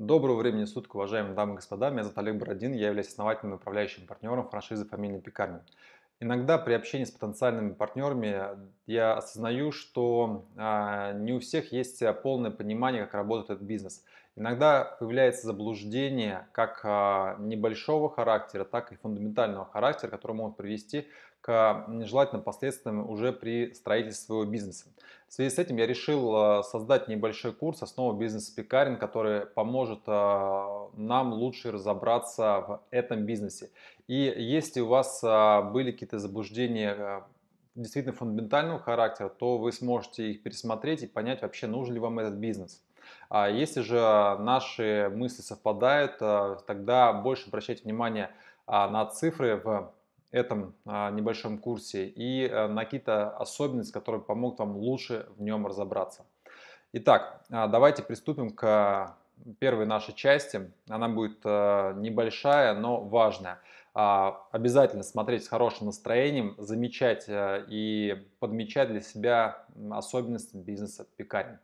Доброго времени суток, уважаемые дамы и господа. Меня зовут Олег Бородин, я являюсь основателем и управляющим партнером франшизы фамильной пекарни. Иногда при общении с потенциальными партнерами я осознаю, что а, не у всех есть а, полное понимание, как работает этот бизнес – Иногда появляется заблуждение как а, небольшого характера, так и фундаментального характера, которое может привести к нежелательным последствиям уже при строительстве своего бизнеса. В связи с этим я решил а, создать небольшой курс «Основа бизнес-пекарен», который поможет а, нам лучше разобраться в этом бизнесе. И если у вас были какие-то заблуждения действительно фундаментального характера, то вы сможете их пересмотреть и понять, вообще нужен ли вам этот бизнес. А если же наши мысли совпадают, э, тогда больше обращайте внимание а, на цифры в этом а, небольшом курсе и э, на какие-то особенности, которые помогут вам лучше в нем разобраться. Итак, а, давайте приступим к первой нашей части. Она будет э, небольшая, но важная. Обязательно смотреть с хорошим настроением, замечать и подмечать для себя особенности бизнеса пекарен.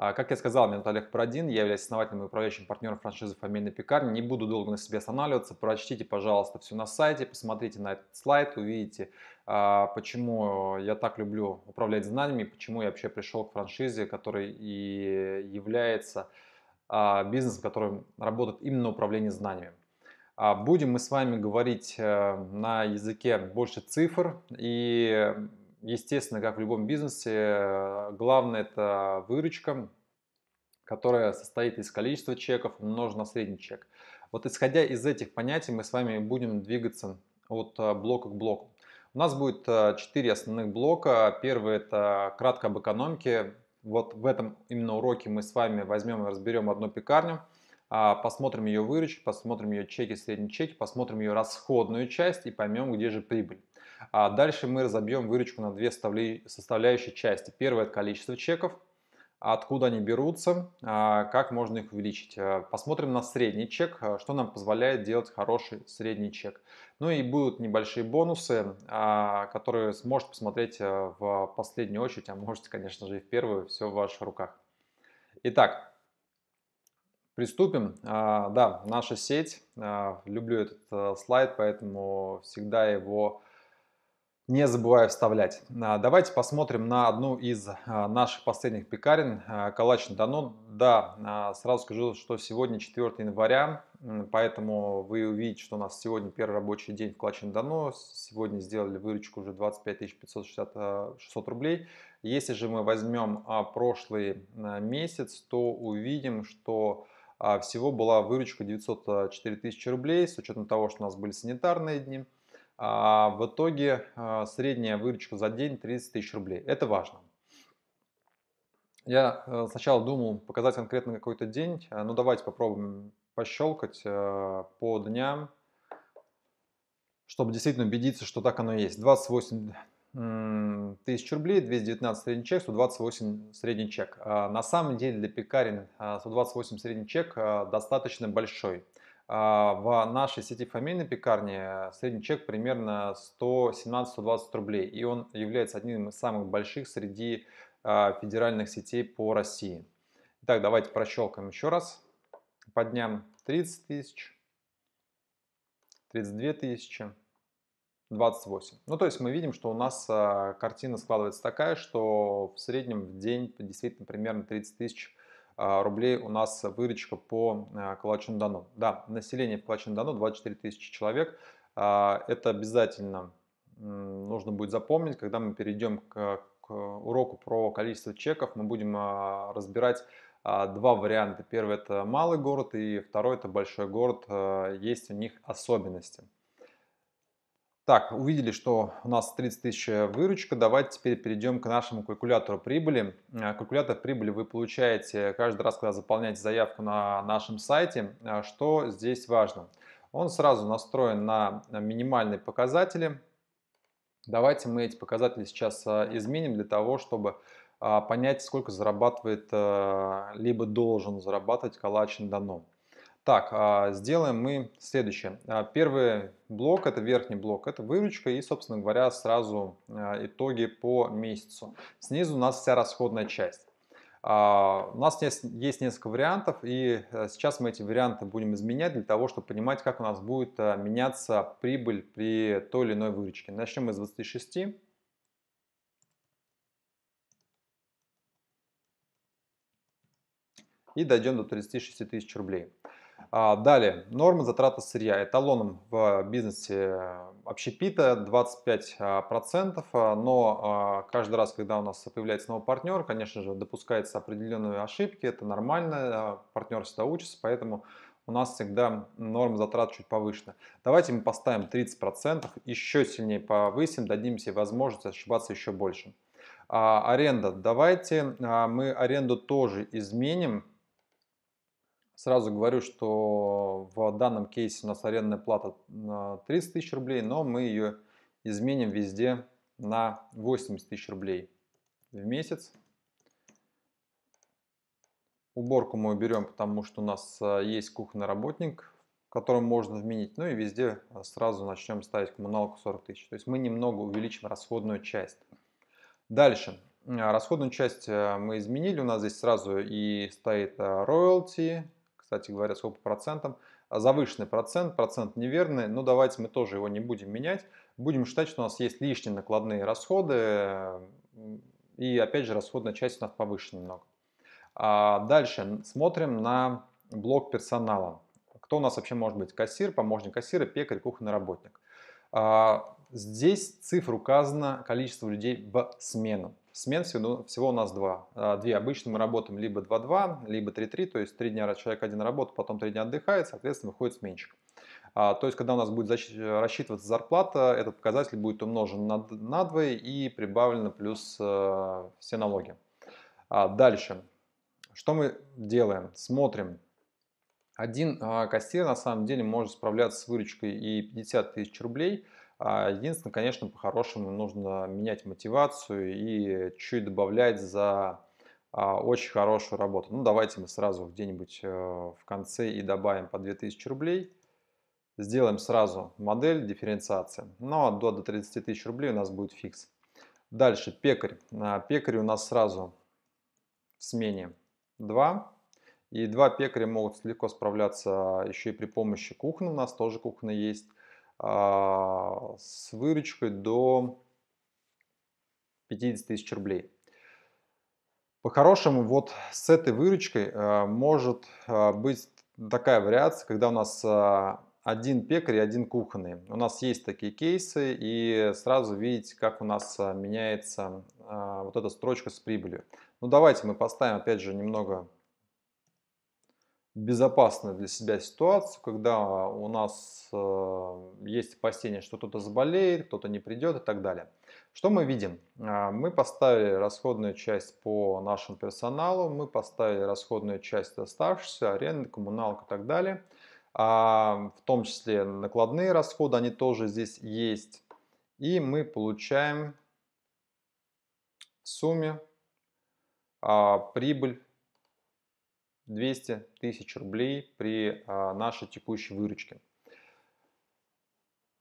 А, как я сказал, меня зовут Олег Парадин, я являюсь основателем и управляющим партнером франшизы «Фамильная пекарня». Не буду долго на себе останавливаться, прочтите, пожалуйста, все на сайте, посмотрите на этот слайд, увидите, а, почему я так люблю управлять знаниями, почему я вообще пришел к франшизе, который и является а, бизнесом, в котором работает именно управление знаниями. Будем мы с вами говорить э, на языке больше цифр и естественно, как в любом бизнесе, главное это выручка, которая состоит из количества чеков умножено на средний чек. Вот исходя из этих понятий мы с вами будем двигаться от э, блока к блоку. У нас будет э, четыре основных блока. Первый – это кратко об экономике. Вот в этом именно уроке мы с вами возьмем и разберем одну пекарню, а, посмотрим ее выручки, посмотрим ее чеки, средние чеки, посмотрим ее расходную часть и поймем, где же прибыль. А дальше мы разобьем выручку на две составляющие части. Первое – это количество чеков, откуда они берутся, а, как можно их увеличить. А, посмотрим на средний чек, а, что нам позволяет делать хороший средний чек. Ну и будут небольшие бонусы, которые сможете посмотреть в последнюю очередь, а можете, конечно же, и в первую, все в ваших руках. Итак, приступим. Да, наша сеть, люблю этот слайд, поэтому всегда его не забывая вставлять. А, давайте посмотрим на одну из а, наших последних пекарен а, Калач на Дону. Да, сразу скажу, что сегодня 4 января, поэтому вы увидите, что у нас сегодня первый рабочий день в Калач на Дону. Сегодня сделали выручку уже 25 560 600 рублей. Если же мы возьмем прошлый месяц, то увидим, что всего была выручка 904 тысячи рублей с учетом того, что у нас были санитарные дни – а в итоге а, средняя выручка за день 30 тысяч рублей. Это важно. Я э, сначала думал показать конкретно какой-то день, э, но ну, давайте попробуем пощелкать э, по дням, чтобы действительно убедиться, что так оно и есть. 28 тысяч рублей, 219 средний чек, 128 средний чек. А на самом деле для пекарен 128 средний чек достаточно большой – а, в нашей сети фамильной пекарни средний чек примерно 117-120 рублей, и он является одним из самых больших среди а, федеральных сетей по России. Итак, давайте прощелкаем еще раз. По дням 30 тысяч, 32 тысячи, 28. Ну, то есть мы видим, что у нас а, картина складывается такая, что в среднем в день действительно примерно 30 тысяч а, рублей у нас выручка по а, калачун Да, население в калачун 24 тысячи человек. А, это обязательно нужно будет запомнить, когда мы перейдем к, к уроку про количество чеков, мы будем разбирать два варианта. Первый это малый город и второй это большой город. Есть у них особенности. Так, увидели, что у нас 30 тысяч выручка. Давайте теперь перейдем к нашему калькулятору прибыли. Э, калькулятор прибыли вы получаете каждый раз, когда заполняете заявку на нашем сайте. Э, что здесь важно? Он сразу настроен на минимальные показатели. Давайте мы эти показатели сейчас э, изменим для того, чтобы понять, сколько зарабатывает, либо должен зарабатывать калач на данном. Так, а, сделаем мы следующее. А, первый блок, это верхний блок, это выручка и, собственно говоря, сразу а, итоги по месяцу. Снизу у нас вся расходная часть. У нас есть, несколько вариантов, и э, сейчас мы эти варианты будем изменять для того, чтобы понимать, как у нас будет э, меняться прибыль при той или иной выручке. Начнем мы с 26. И дойдем до 36 тысяч рублей. А, далее, норма затраты сырья. Эталоном в бизнесе э, общепита 25%, а, а, но каждый раз, когда у нас появляется новый партнер, конечно же, допускаются определенные ошибки, это нормально, партнер всегда учится, поэтому у нас всегда норма затрат чуть повышена. Давайте мы поставим 30%, еще сильнее повысим, дадим себе возможность ошибаться еще больше. А, аренда. Давайте а, мы аренду тоже изменим Сразу говорю, что в данном кейсе у нас арендная плата 30 тысяч рублей, но мы ее изменим везде на 80 тысяч рублей в месяц. Уборку мы уберем, потому что у нас э, есть кухонный работник, которым можно вменить. Ну и везде сразу начнем ставить коммуналку 40 тысяч. То есть мы немного увеличим расходную часть. Дальше. Расходную часть э, мы изменили. У нас здесь сразу и стоит э, роялти кстати говоря, сколько по процентам. А, завышенный процент, процент неверный, но ну, давайте мы тоже его не будем менять. Будем считать, что у нас есть лишние накладные расходы, и опять же расходная часть у нас повышена немного. А дальше смотрим на блок персонала. Кто у нас вообще может быть? Кассир, помощник кассира, пекарь, кухонный работник. А, Здесь цифр указано количество людей в смену. Смен всего, всего у нас два. А, две обычно мы работаем либо 2-2, либо 3-3, то есть три дня человек один работает, потом три дня отдыхает, соответственно, выходит сменщик. А, то есть, когда у нас будет рассчитываться зарплата, этот показатель будет умножен на, на 2 и прибавлено плюс э, все налоги. А дальше. Что мы делаем? Смотрим. Один э, кассир на самом деле может справляться с выручкой и 50 тысяч рублей – а единственное, конечно, по-хорошему нужно менять мотивацию и чуть добавлять за а, очень хорошую работу. Ну, давайте мы сразу где-нибудь э, в конце и добавим по 2000 рублей. Сделаем сразу модель дифференциации. Но ну, а до, до 30 тысяч рублей у нас будет фикс. Дальше пекарь. Пекарь у нас сразу в смене 2. И два пекаря могут легко справляться еще и при помощи кухни. У нас тоже кухня есть. А, с выручкой до 50 тысяч рублей. По-хорошему, вот с этой выручкой э, может э, быть такая вариация, когда у нас э, один пекарь и один кухонный. У нас есть такие кейсы, и сразу видите, как у нас меняется вот эта строчка с прибылью. Ну, давайте мы поставим, опять же, немного безопасную для себя ситуацию, когда у нас э, есть опасения, что кто-то заболеет, кто-то не придет и так далее. Что мы видим? А, мы поставили расходную часть по нашему персоналу, мы поставили расходную часть оставшуюся, аренда, коммуналка и так далее. А, в том числе накладные расходы, они тоже здесь есть. И мы получаем в сумме а, прибыль 200 тысяч рублей при а, нашей текущей выручке.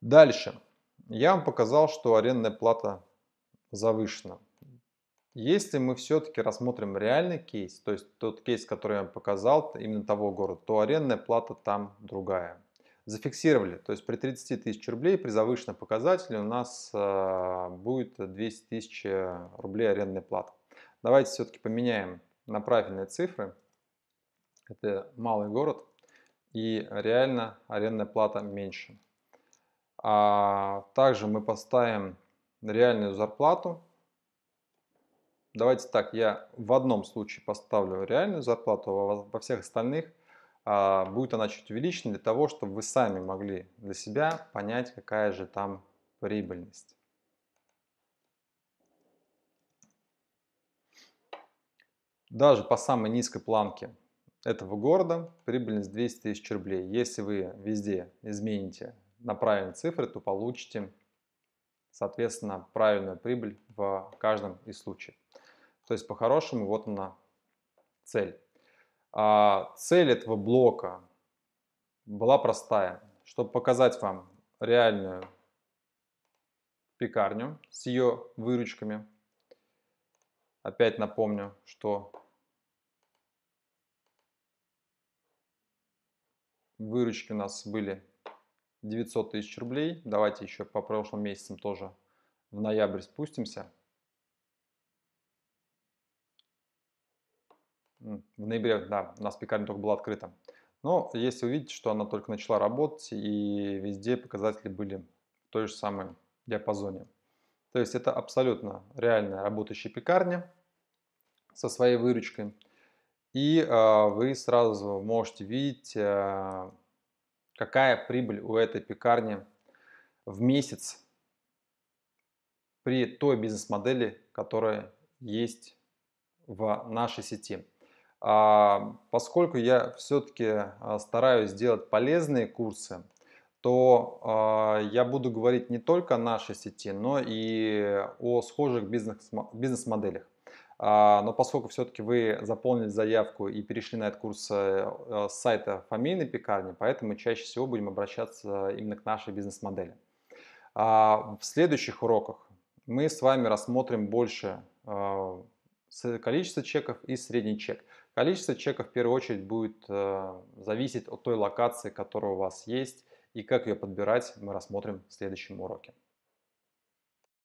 Дальше. Я вам показал, что арендная плата завышена. Если мы все-таки рассмотрим реальный кейс, то есть тот кейс, который я вам показал, именно того города, то арендная плата там другая. Зафиксировали, то есть при 30 тысяч рублей, при завышенном показателе у нас а, э, будет 200 тысяч рублей арендная плата. Давайте все-таки поменяем на правильные цифры – это малый город, и реально арендная плата меньше. А также мы поставим реальную зарплату. Давайте так, я в одном случае поставлю реальную зарплату, а во всех остальных а, будет она чуть увеличена для того, чтобы вы сами могли для себя понять, какая же там прибыльность. Даже по самой низкой планке этого города, прибыльность 200 тысяч рублей. Если вы везде измените на правильные цифры, то получите, соответственно, правильную прибыль в каждом из случаев. То есть, по-хорошему, вот она цель. А цель этого блока была простая. Чтобы показать вам реальную пекарню с ее выручками. Опять напомню, что Выручки у нас были 900 тысяч рублей. Давайте еще по прошлым месяцам тоже в ноябрь спустимся. В ноябре, да, у нас пекарня только была открыта. Но если увидите, что она только начала работать, и везде показатели были в той же самой диапазоне. То есть это абсолютно реальная работающая пекарня со своей выручкой. И а, вы сразу можете видеть, а, какая прибыль у этой пекарни в месяц при той бизнес-модели, которая есть в нашей сети. А, поскольку я все-таки стараюсь сделать полезные курсы, то я буду говорить не только о нашей сети, но и о схожих бизнес-моделях. А, но поскольку все-таки вы заполнили заявку и перешли на этот курс э, э, с сайта фамильной пекарни, поэтому чаще всего будем обращаться именно к нашей бизнес-модели. А, в следующих уроках мы с вами рассмотрим больше а, количество чеков и средний чек. Количество чеков в первую очередь будет э, зависеть от той локации, которая у вас есть, и как ее подбирать, мы рассмотрим в следующем уроке.